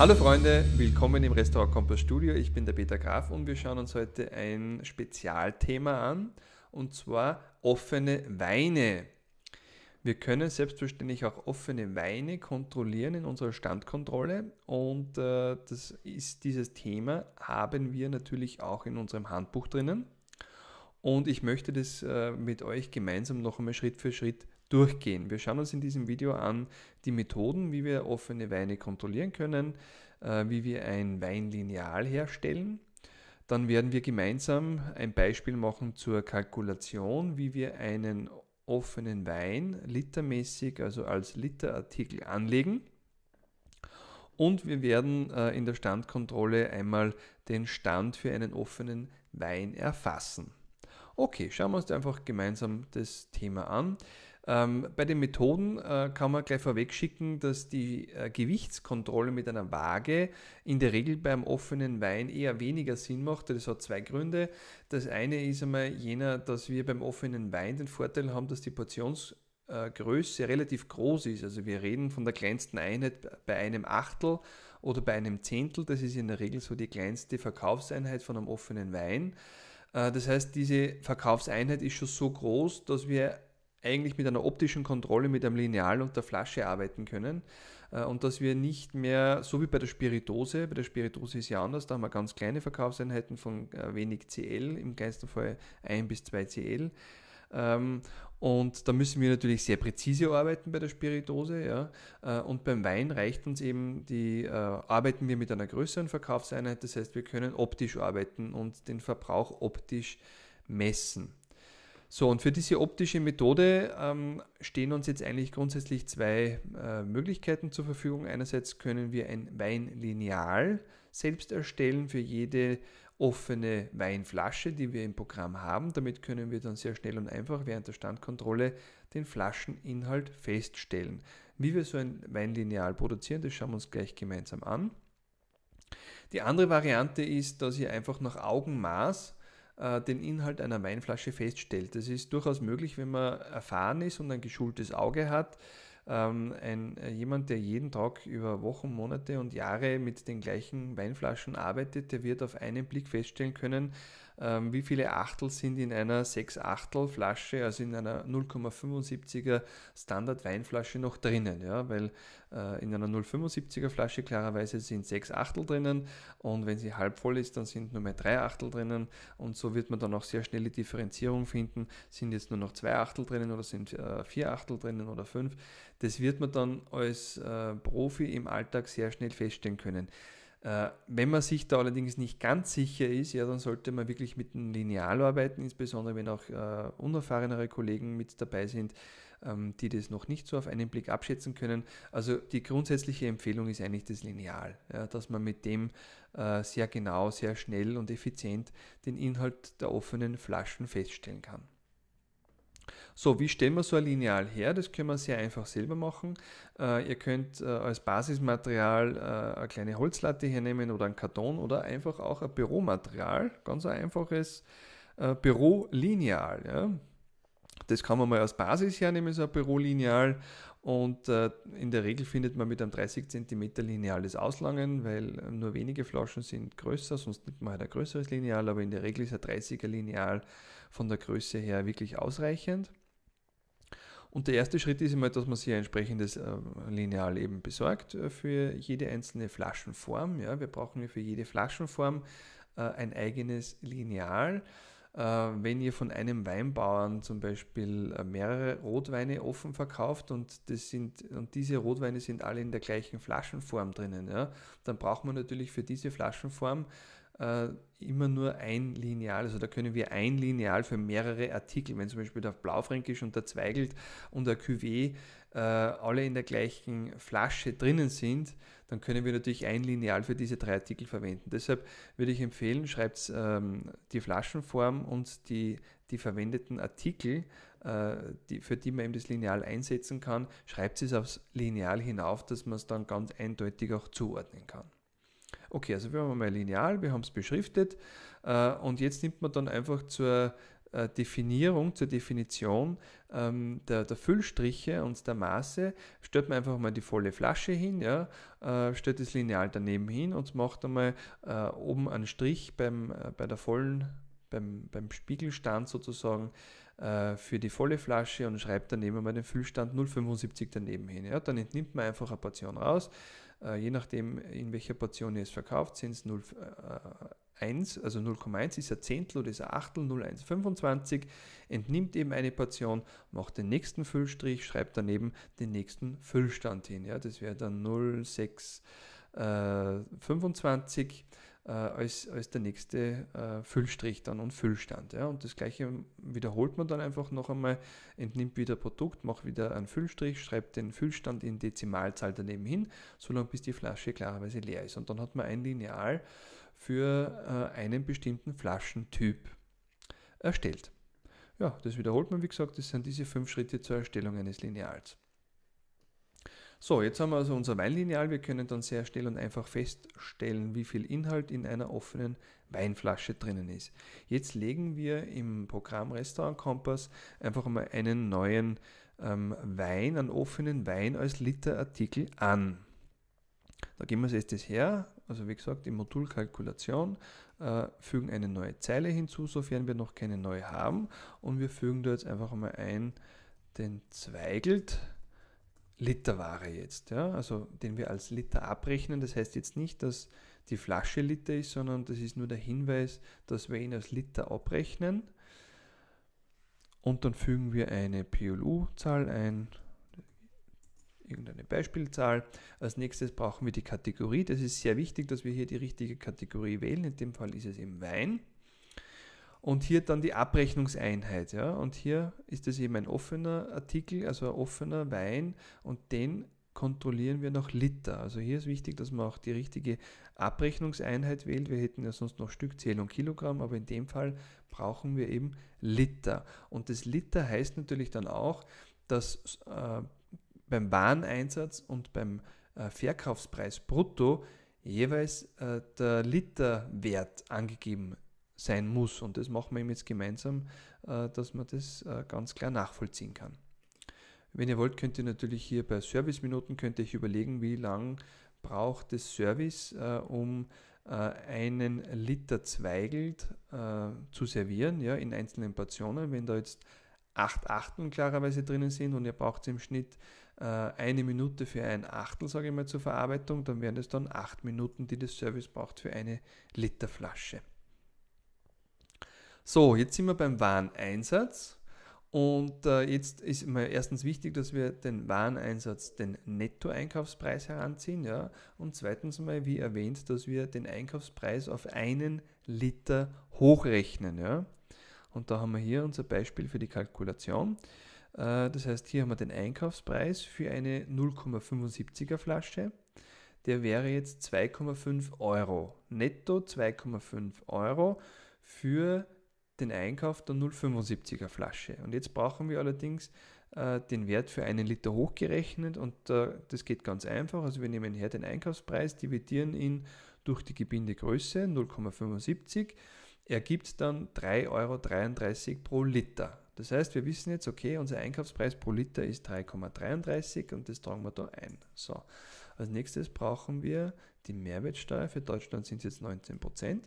Hallo Freunde, willkommen im Restaurant Kompass Studio. Ich bin der Peter Graf und wir schauen uns heute ein Spezialthema an und zwar offene Weine. Wir können selbstverständlich auch offene Weine kontrollieren in unserer Standkontrolle und äh, das ist dieses Thema haben wir natürlich auch in unserem Handbuch drinnen. Und ich möchte das äh, mit euch gemeinsam noch einmal Schritt für Schritt durchgehen. Wir schauen uns in diesem Video an die Methoden, wie wir offene Weine kontrollieren können, äh, wie wir ein Weinlineal herstellen. Dann werden wir gemeinsam ein Beispiel machen zur Kalkulation, wie wir einen offenen Wein litermäßig, also als Literartikel anlegen. Und wir werden äh, in der Standkontrolle einmal den Stand für einen offenen Wein erfassen. Okay, schauen wir uns einfach gemeinsam das Thema an. Ähm, bei den Methoden äh, kann man gleich vorweg schicken, dass die äh, Gewichtskontrolle mit einer Waage in der Regel beim offenen Wein eher weniger Sinn macht. Das hat zwei Gründe. Das eine ist einmal jener, dass wir beim offenen Wein den Vorteil haben, dass die Portionsgröße äh, Größe relativ groß ist. Also wir reden von der kleinsten Einheit bei einem Achtel oder bei einem Zehntel. Das ist in der Regel so die kleinste Verkaufseinheit von einem offenen Wein. Äh, das heißt, diese Verkaufseinheit ist schon so groß, dass wir eigentlich mit einer optischen Kontrolle, mit einem Lineal und der Flasche arbeiten können äh, und dass wir nicht mehr, so wie bei der Spiritose, bei der Spiritose ist ja anders, da haben wir ganz kleine Verkaufseinheiten von äh, wenig CL, im kleinsten Fall 1 bis 2 CL. Ähm, und da müssen wir natürlich sehr präzise arbeiten bei der Spiritose. Ja. Äh, und beim Wein reicht uns eben die, arbeiten wir mit einer größeren Verkaufseinheit. Das heißt, wir können optisch arbeiten und den Verbrauch optisch messen. So, und für diese optische Methode ähm, stehen uns jetzt eigentlich grundsätzlich zwei äh, Möglichkeiten zur Verfügung. Einerseits können wir ein Weinlineal selbst erstellen für jede offene Weinflasche, die wir im Programm haben. Damit können wir dann sehr schnell und einfach während der Standkontrolle den Flascheninhalt feststellen. Wie wir so ein Weinlineal produzieren, das schauen wir uns gleich gemeinsam an. Die andere Variante ist, dass ihr einfach nach Augenmaß äh, den Inhalt einer Weinflasche feststellt. Das ist durchaus möglich, wenn man erfahren ist und ein geschultes Auge hat. Ähm, ein, äh, jemand, der jeden Tag über Wochen, Monate und Jahre mit den gleichen Weinflaschen arbeitet, der wird auf einen Blick feststellen können, ähm, wie viele Achtel sind in einer 6-Achtel-Flasche, also in einer 0,75er Standard-Weinflasche noch drinnen. Ja? Weil äh, in einer 0,75er Flasche klarerweise sind 6 Achtel drinnen und wenn sie halb voll ist, dann sind nur mehr 3 Achtel drinnen und so wird man dann auch sehr schnell die Differenzierung finden, sind jetzt nur noch 2 Achtel drinnen oder sind 4 äh, Achtel drinnen oder 5. Das wird man dann als äh, Profi im Alltag sehr schnell feststellen können. Äh, wenn man sich da allerdings nicht ganz sicher ist, ja, dann sollte man wirklich mit einem Lineal arbeiten, insbesondere wenn auch äh, unerfahrenere Kollegen mit dabei sind, ähm, die das noch nicht so auf einen Blick abschätzen können. Also die grundsätzliche Empfehlung ist eigentlich das Lineal, ja, dass man mit dem äh, sehr genau, sehr schnell und effizient den Inhalt der offenen Flaschen feststellen kann. So, wie stellen wir so ein Lineal her? Das können wir sehr einfach selber machen. Äh, ihr könnt äh, als Basismaterial äh, eine kleine Holzlatte hernehmen oder einen Karton oder einfach auch ein Büromaterial, ganz ein einfaches äh, Bürolineal. Ja? Das kann man mal als Basis hernehmen, so ein Bürolineal. Und äh, in der Regel findet man mit einem 30 cm Lineal das Auslangen, weil nur wenige Flaschen sind größer, sonst nimmt man halt ein größeres Lineal, aber in der Regel ist ein 30er Lineal von der Größe her wirklich ausreichend. Und der erste Schritt ist immer, dass man sich ein entsprechendes äh, Lineal eben besorgt äh, für jede einzelne Flaschenform. Ja, wir brauchen für jede Flaschenform äh, ein eigenes Lineal. Wenn ihr von einem Weinbauern zum Beispiel mehrere Rotweine offen verkauft und, das sind, und diese Rotweine sind alle in der gleichen Flaschenform drinnen, ja, dann braucht man natürlich für diese Flaschenform äh, immer nur ein Lineal. Also da können wir ein Lineal für mehrere Artikel, wenn zum Beispiel der Blaufränkisch und der Zweigelt und der Cuvée äh, alle in der gleichen Flasche drinnen sind, dann können wir natürlich ein Lineal für diese drei Artikel verwenden. Deshalb würde ich empfehlen, schreibt ähm, die Flaschenform und die, die verwendeten Artikel, äh, die, für die man eben das Lineal einsetzen kann, schreibt es aufs Lineal hinauf, dass man es dann ganz eindeutig auch zuordnen kann. Okay, also wir haben mal Lineal, wir haben es beschriftet äh, und jetzt nimmt man dann einfach zur äh, Definierung, zur Definition ähm, der, der, Füllstriche und der Maße, stellt man einfach mal die volle Flasche hin, ja, äh, stellt das Lineal daneben hin und macht einmal äh, oben einen Strich beim, äh, bei der vollen, beim, beim Spiegelstand sozusagen äh, für die volle Flasche und schreibt daneben mal den Füllstand 0,75 daneben hin. Ja, dann entnimmt man einfach eine Portion raus, äh, je nachdem, in welcher Portion ihr es verkauft, sind es 0, äh, 1, also 0,1 ist ein Zehntel oder ist ein Achtel, 0,125. Entnimmt eben eine Portion, macht den nächsten Füllstrich, schreibt daneben den nächsten Füllstand hin. Ja? Das wäre dann 0,625. Äh, äh, als, als der nächste äh, Füllstrich dann und Füllstand. Ja? Und das gleiche wiederholt man dann einfach noch einmal, entnimmt wieder Produkt, macht wieder einen Füllstrich, schreibt den Füllstand in Dezimalzahl daneben hin, solange bis die Flasche klarerweise leer ist. Und dann hat man ein Lineal für äh, einen bestimmten Flaschentyp erstellt. Ja, das wiederholt man, wie gesagt, das sind diese fünf Schritte zur Erstellung eines Lineals. So, jetzt haben wir also unser Weinlineal. Wir können dann sehr schnell und einfach feststellen, wie viel Inhalt in einer offenen Weinflasche drinnen ist. Jetzt legen wir im Programm Restaurant Kompass einfach mal einen neuen ähm, Wein, einen offenen Wein als Literartikel an. Da geben wir es jetzt her, also wie gesagt, im Modul Kalkulation äh, fügen eine neue Zeile hinzu, sofern wir noch keine neue haben. Und wir fügen da jetzt einfach mal ein den Zweigelt Literware jetzt, ja? also den wir als Liter abrechnen. Das heißt jetzt nicht, dass die Flasche Liter ist, sondern das ist nur der Hinweis, dass wir ihn als Liter abrechnen. Und dann fügen wir eine PLU-Zahl ein, irgendeine Beispielzahl. Als nächstes brauchen wir die Kategorie. Das ist sehr wichtig, dass wir hier die richtige Kategorie wählen. In dem Fall ist es eben Wein. Und hier dann die Abrechnungseinheit. Ja? Und hier ist es eben ein offener Artikel, also ein offener Wein. Und den kontrollieren wir nach Liter. Also hier ist wichtig, dass man auch die richtige Abrechnungseinheit wählt. Wir hätten ja sonst noch Stückzählung Kilogramm, aber in dem Fall brauchen wir eben Liter. Und das Liter heißt natürlich dann auch, dass äh, beim Wareneinsatz und beim äh, Verkaufspreis brutto jeweils äh, der Literwert angegeben wird sein muss. Und das machen wir ihm jetzt gemeinsam, äh, dass man das äh, ganz klar nachvollziehen kann. Wenn ihr wollt, könnt ihr natürlich hier bei Serviceminuten könnt ihr euch überlegen, wie lang braucht das Service, äh, um einen Liter Zweigelt zu servieren, ja, in einzelnen Portionen. Wenn da jetzt acht Achteln klarerweise drinnen sind und ihr braucht im Schnitt eine Minute für ein Achtel, sage ich mal, zur Verarbeitung, dann wären es dann acht Minuten, die das Service braucht für eine Literflasche. So, jetzt sind wir beim Wareneinsatz. Und äh, jetzt ist mal erstens wichtig, dass wir den Wareneinsatz, den Nettoeinkaufspreis heranziehen. Ja? Und zweitens mal, wie erwähnt, dass wir den Einkaufspreis auf einen Liter hochrechnen. Ja? Und da haben wir hier unser Beispiel für die Kalkulation. Äh, das heißt, hier haben wir den Einkaufspreis für eine 0,75er Flasche. Der wäre jetzt 2,5 Euro. Netto 2,5 Euro für den Einkauf der 0,75er Flasche. Und jetzt brauchen wir allerdings äh, den Wert für einen Liter hochgerechnet und äh, das geht ganz einfach. Also wir nehmen her den Einkaufspreis, dividieren ihn durch die Gebindegröße 0,75, ergibt dann 3,33 Euro pro Liter. Das heißt, wir wissen jetzt, okay, unser Einkaufspreis pro Liter ist 3,33 und das tragen wir da ein. So, als nächstes brauchen wir die Mehrwertsteuer. Für Deutschland sind es jetzt 19 Prozent.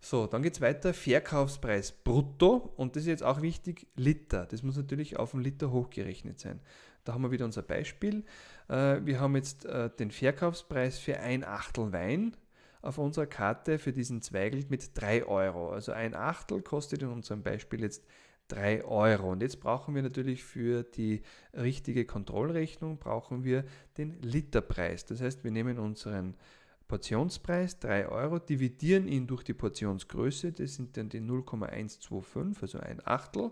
So, dann geht es weiter. Verkaufspreis brutto. Und das ist jetzt auch wichtig, Liter. Das muss natürlich auf den Liter hochgerechnet sein. Da haben wir wieder unser Beispiel. Äh, wir haben jetzt äh, den Verkaufspreis für ein Achtel Wein auf unserer Karte für diesen Zweigelt mit 3 Euro. Also ein Achtel kostet in unserem Beispiel jetzt 3 Euro. Und jetzt brauchen wir natürlich für die richtige Kontrollrechnung brauchen wir den Literpreis. Das heißt, wir nehmen unseren Portionspreis 3 Euro, dividieren ihn durch die Portionsgröße, das sind dann die 0,125, also ein Achtel,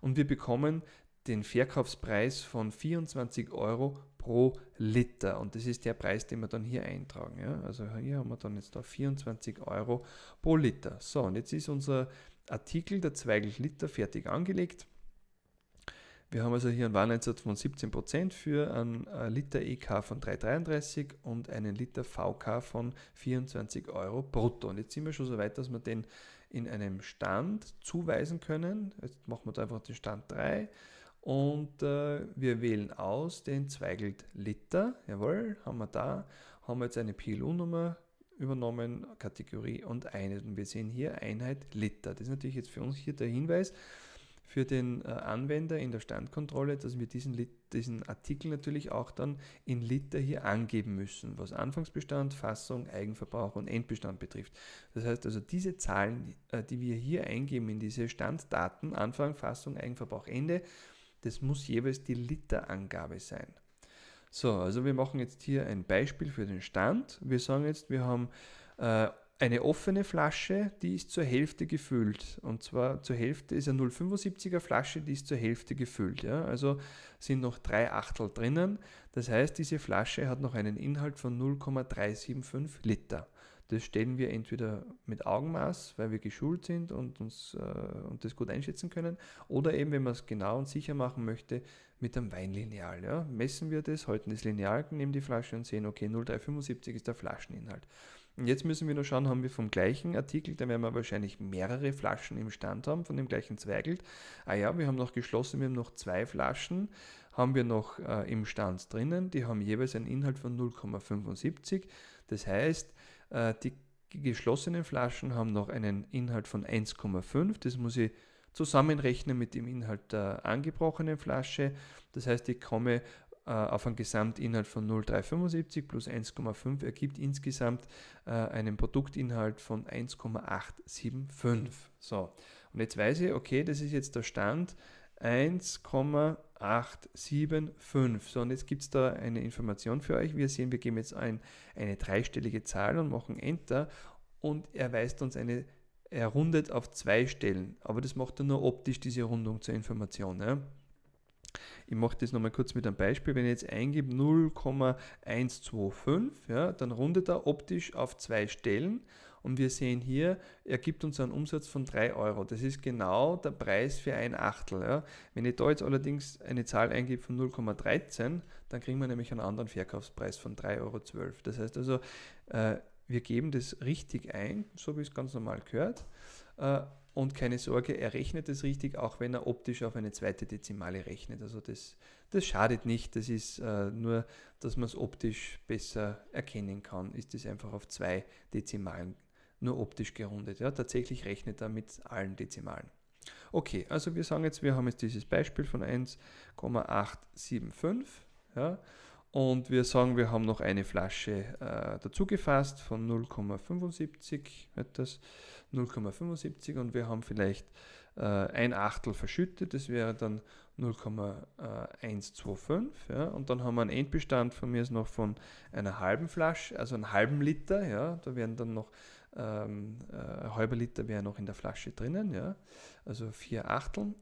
und wir bekommen den Verkaufspreis von 24 Euro pro Liter. Und das ist der Preis, den wir dann hier eintragen. Ja? Also hier haben wir dann jetzt da 24 Euro pro Liter. So, und jetzt ist unser Artikel der 2 Liter fertig angelegt. Wir haben also hier einen Wareneinsatz von 17% für einen äh, Liter EK von 3,33 und einen Liter VK von 24 Euro brutto. Und jetzt sind wir schon so weit, dass wir den in einem Stand zuweisen können. Jetzt machen wir da einfach den Stand 3 und äh, wir wählen aus den Zweigelt Liter. Jawohl, haben wir da. Haben wir jetzt eine PLU-Nummer übernommen, Kategorie und Einheit. Und wir sehen hier Einheit Liter. Das ist natürlich jetzt für uns hier der Hinweis für den äh, Anwender in der Standkontrolle, dass wir diesen, diesen Artikel natürlich auch dann in Liter hier angeben müssen, was Anfangsbestand, Fassung, Eigenverbrauch und Endbestand betrifft. Das heißt also, diese Zahlen, äh, die wir hier eingeben in diese Standdaten, Anfang, Fassung, Eigenverbrauch, Ende, das muss jeweils die Literangabe sein. So, also wir machen jetzt hier ein Beispiel für den Stand. Wir sagen jetzt, wir haben äh, eine offene Flasche, die ist zur Hälfte gefüllt. Und zwar zur Hälfte ist eine 0,75er Flasche, die ist zur Hälfte gefüllt. Ja? Also sind noch drei Achtel drinnen. Das heißt, diese Flasche hat noch einen Inhalt von 0,375 Liter. Das stellen wir entweder mit Augenmaß, weil wir geschult sind und, uns, äh, und das gut einschätzen können, oder eben, wenn man es genau und sicher machen möchte, mit einem Weinlineal. Ja? Messen wir das, halten das Lineal nehmen die Flasche und sehen, okay, 0,375 ist der Flascheninhalt. Und jetzt müssen wir nur schauen, haben wir vom gleichen Artikel, da werden wir wahrscheinlich mehrere Flaschen im Stand haben, von dem gleichen Zweigelt. Ah ja, wir haben noch geschlossen, wir haben noch zwei Flaschen, haben wir noch äh, im Stand drinnen, die haben jeweils einen Inhalt von 0,75. Das heißt, äh, die geschlossenen Flaschen haben noch einen Inhalt von 1,5. Das muss ich zusammenrechnen mit dem Inhalt der angebrochenen Flasche. Das heißt, ich komme äh, auf einen Gesamtinhalt von 0,375 plus 1,5 ergibt insgesamt äh, einen Produktinhalt von 1,875. So, und jetzt weiß ich, okay, das ist jetzt der Stand 1,875. So, und jetzt gibt es da eine Information für euch. Wir sehen, wir geben jetzt ein, eine dreistellige Zahl und machen Enter und er weist uns eine er rundet auf zwei Stellen, aber das macht er nur optisch, diese Rundung zur Information. Ja? Ich mache das nochmal kurz mit einem Beispiel. Wenn ich jetzt eingebe 0,125, ja, dann rundet er optisch auf zwei Stellen und wir sehen hier, er gibt uns einen Umsatz von 3 Euro. Das ist genau der Preis für ein Achtel. Ja. Wenn ich da jetzt allerdings eine Zahl eingebe von 0,13, dann kriegen wir nämlich einen anderen Verkaufspreis von 3,12 Euro. Das heißt also, äh, wir geben das richtig ein, so wie es ganz normal gehört. Äh, und keine Sorge, er rechnet es richtig, auch wenn er optisch auf eine zweite Dezimale rechnet. Also das, das schadet nicht, das ist äh, nur, dass man es optisch besser erkennen kann, ist es einfach auf zwei Dezimalen nur optisch gerundet. Ja, tatsächlich rechnet er mit allen Dezimalen. Okay, also wir sagen jetzt, wir haben jetzt dieses Beispiel von 1,875 ja, und wir sagen, wir haben noch eine Flasche äh, dazugefasst von 0,75 das 0,75 und wir haben vielleicht äh, ein Achtel verschüttet, das wäre dann 0,125 ja, und dann haben wir einen Endbestand von mir ist noch von einer halben Flasche, also einen halben Liter, ja, da wären dann noch ähm, äh, ein halber Liter wäre noch in der Flasche drinnen, ja, also vier Achteln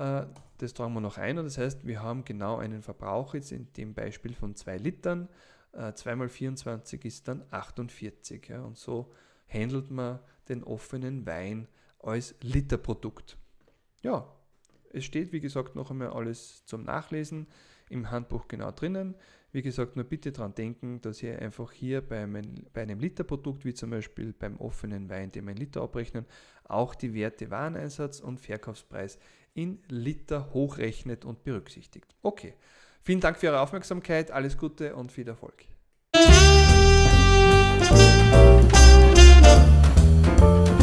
äh, das tragen wir noch ein und das heißt, wir haben genau einen Verbrauch jetzt in dem Beispiel von 2 Litern. 2 mal 24 ist dann 48. und so handelt man den offenen Wein als Literprodukt. Ja, es steht wie gesagt noch einmal alles zum Nachlesen im Handbuch genau drinnen. Wie gesagt, nur bitte daran denken, dass ihr einfach hier bei einem Literprodukt, wie zum Beispiel beim offenen Wein, dem ein Liter abrechnen, auch die Werte Wareneinsatz und Verkaufspreis in Liter hochrechnet und berücksichtigt. Okay, vielen Dank für Ihre Aufmerksamkeit, alles Gute und viel Erfolg. Musik